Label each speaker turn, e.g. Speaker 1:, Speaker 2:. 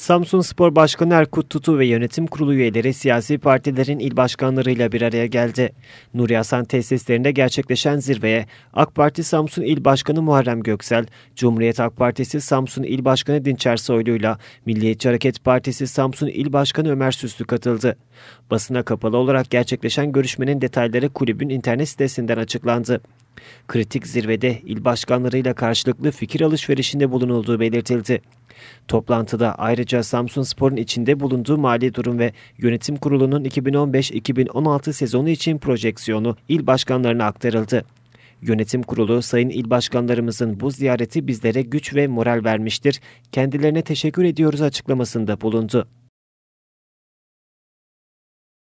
Speaker 1: Samsun Spor Başkanı Erkut Tutu ve yönetim kurulu üyeleri siyasi partilerin il başkanlarıyla bir araya geldi. Nuri Hasan tesislerinde gerçekleşen zirveye AK Parti Samsun İl Başkanı Muharrem Göksel, Cumhuriyet AK Partisi Samsun İl Başkanı Dinçer Soylu'yla Milliyetçi Hareket Partisi Samsun İl Başkanı Ömer Süslü katıldı. Basına kapalı olarak gerçekleşen görüşmenin detayları kulübün internet sitesinden açıklandı. Kritik zirvede il başkanlarıyla karşılıklı fikir alışverişinde bulunulduğu belirtildi. Toplantıda ayrıca Samsun Spor'un içinde bulunduğu mali durum ve yönetim kurulunun 2015-2016 sezonu için projeksiyonu il başkanlarına aktarıldı. Yönetim Kurulu sayın il başkanlarımızın bu ziyareti bizlere güç ve moral vermiştir. Kendilerine teşekkür ediyoruz açıklamasında bulundu.